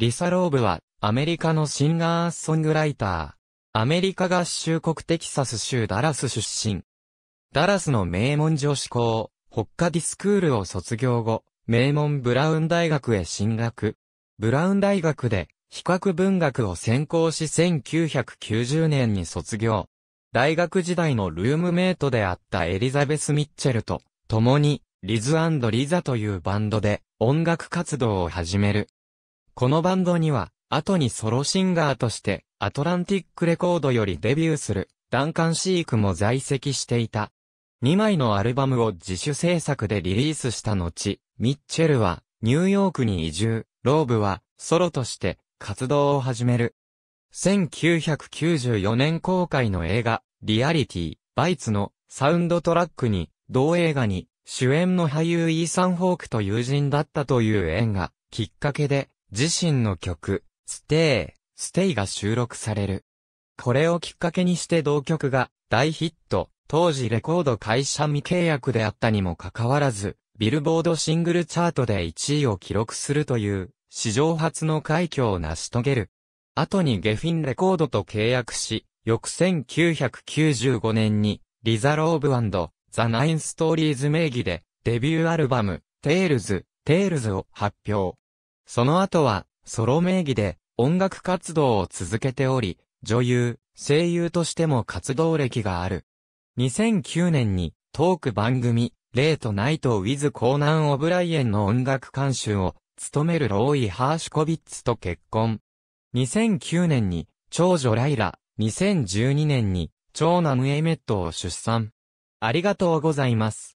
リサ・ローブは、アメリカのシンガーソングライター。アメリカ合衆国テキサス州ダラス出身。ダラスの名門女子校、ホッカディスクールを卒業後、名門ブラウン大学へ進学。ブラウン大学で、比較文学を専攻し1990年に卒業。大学時代のルームメイトであったエリザベス・ミッチェルと、共に、リズリザというバンドで音楽活動を始める。このバンドには、後にソロシンガーとして、アトランティックレコードよりデビューする、ダンカン・シークも在籍していた。2枚のアルバムを自主制作でリリースした後、ミッチェルはニューヨークに移住、ローブはソロとして活動を始める。1994年公開の映画、リアリティ、バイツのサウンドトラックに、同映画に主演の俳優イーサン・ホークと友人だったという縁がきっかけで自身の曲、ステイ、ステイが収録される。これをきっかけにして同曲が大ヒット、当時レコード会社未契約であったにもかかわらず、ビルボードシングルチャートで1位を記録するという、史上初の快挙を成し遂げる。後にゲフィンレコードと契約し、翌1995年に、リザローブザ・ナイン・ストーリーズ名義で、デビューアルバム、テールズ、テールズを発表。その後は、ソロ名義で音楽活動を続けており、女優、声優としても活動歴がある。2009年にトーク番組、レートナイトウィズコーナン・オブライエンの音楽監修を務めるローイ・ハーシュコビッツと結婚。2009年に長女ライラ、2012年に長男エメットを出産。ありがとうございます。